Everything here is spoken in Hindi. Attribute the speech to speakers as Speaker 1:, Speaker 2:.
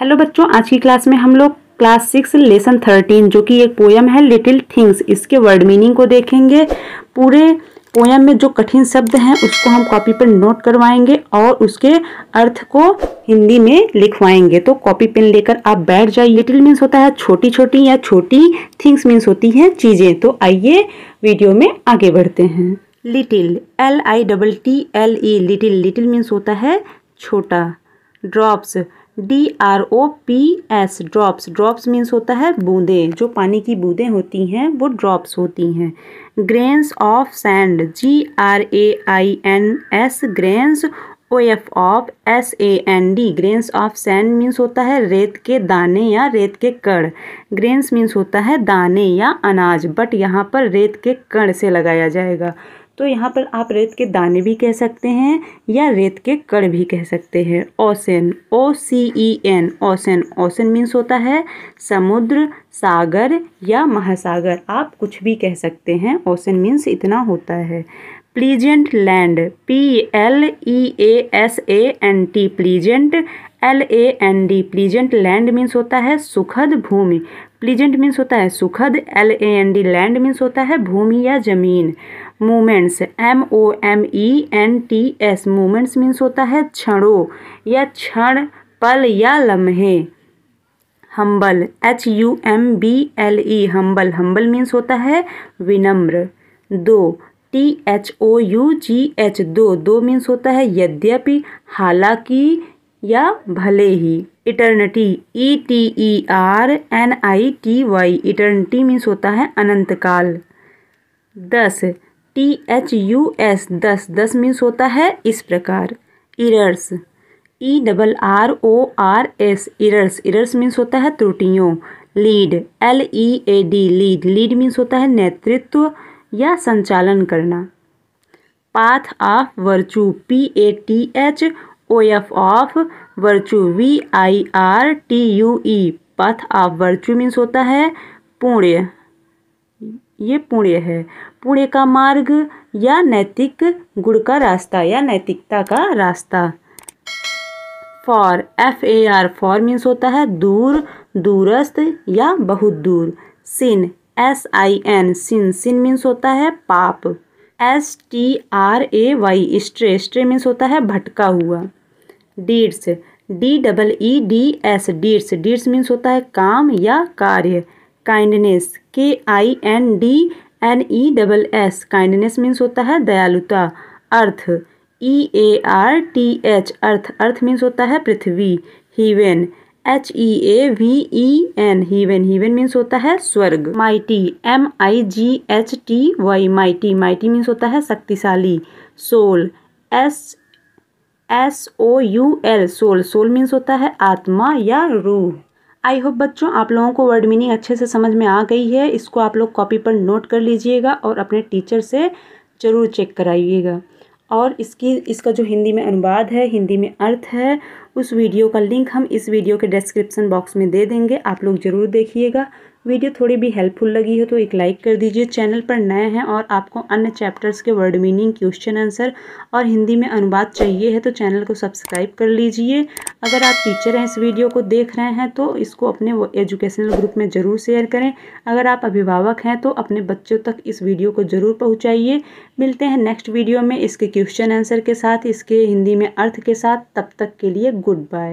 Speaker 1: हेलो बच्चों आज की क्लास में हम लोग क्लास सिक्स लेसन थर्टीन जो कि एक पोयम है लिटिल थिंग्स इसके वर्ड मीनिंग को देखेंगे पूरे पोयम में जो कठिन शब्द हैं उसको हम कॉपी पर नोट करवाएंगे और उसके अर्थ को हिंदी में लिखवाएंगे तो कॉपी पेन लेकर आप बैठ जाइए लिटिल मीन्स होता है छोटी छोटी या छोटी थिंग्स मीन्स होती हैं चीज़ें तो आइए वीडियो में आगे बढ़ते हैं little L I double T L E little little means होता है छोटा drops D R O P S drops drops means होता है बूंदें जो पानी की बूंदें होती हैं वो ड्रॉप्स होती हैं grains of sand G R A I N S grains O F of S A N D grains of sand means होता है रेत के दाने या रेत के कण ग्रेन्स मीन्स होता है दाने या अनाज बट यहाँ पर रेत के कण से लगाया जाएगा तो यहाँ पर आप रेत के दाने भी कह सकते हैं या रेत के कड़ भी कह सकते हैं ocean O C E N ocean ocean means होता है समुद्र सागर या महासागर आप कुछ भी कह सकते हैं ओसन मीन्स इतना होता है pleasant land P L E A S A N T pleasant L A N D pleasant land means होता है सुखद भूमि प्लीजेंट मीन्स होता है सुखद L A N D land means होता है भूमि या जमीन moments M O M E N T S moments means होता है क्षणों या क्षण पल या लम्हे humble H U M B L E humble humble means होता है विनम्र though T H O U G H though though means होता है यद्यपि हालांकि या भले ही eternity E T E R N I T Y eternity means होता है अनंतकाल दस टी एच यू एस दस दस मीन्स होता है इस प्रकार errors E double R O R S errors errors means होता है त्रुटियों lead L E A D lead lead means होता है नेतृत्व या संचालन करना path of virtue P A T H O F of virtue V I R T U E पथ ऑफ वर्चू मीन्स होता है पुण्य ये पुण्य है पुण्य का मार्ग या नैतिक गुण का रास्ता या नैतिकता का रास्ता far F A R far means होता है दूर दूरस्थ या बहुत दूर sin S I N sin sin means होता है पाप S T R A Y stray stray means होता है भटका हुआ deeds D double E D S deeds deeds means होता है काम या कार्य kindness K I N D N E double S kindness means होता है दयालुता earth E A R T H earth earth means होता है पृथ्वी heaven H E A V E N heaven heaven means होता है स्वर्ग mighty M I G H T Y mighty mighty means होता है शक्तिशाली soul S S O U L soul soul means होता है आत्मा या रूह आई होप बच्चों आप लोगों को वर्ड मीनिंग अच्छे से समझ में आ गई है इसको आप लोग कॉपी पर नोट कर लीजिएगा और अपने टीचर से ज़रूर चेक कराइएगा और इसकी इसका जो हिंदी में अनुवाद है हिंदी में अर्थ है उस वीडियो का लिंक हम इस वीडियो के डिस्क्रिप्सन बॉक्स में दे देंगे आप लोग ज़रूर देखिएगा वीडियो थोड़ी भी हेल्पफुल लगी हो तो एक लाइक कर दीजिए चैनल पर नए हैं और आपको अन्य चैप्टर्स के वर्ड मीनिंग क्वेश्चन आंसर और हिंदी में अनुवाद चाहिए है तो चैनल को सब्सक्राइब कर लीजिए अगर आप टीचर हैं इस वीडियो को देख रहे हैं तो इसको अपने एजुकेशनल ग्रुप में ज़रूर शेयर करें अगर आप अभिभावक हैं तो अपने बच्चों तक इस वीडियो को ज़रूर पहुँचाइए मिलते हैं नेक्स्ट वीडियो में इसके क्वेश्चन आंसर के साथ इसके हिंदी में अर्थ के साथ तब तक के लिए गुड बाय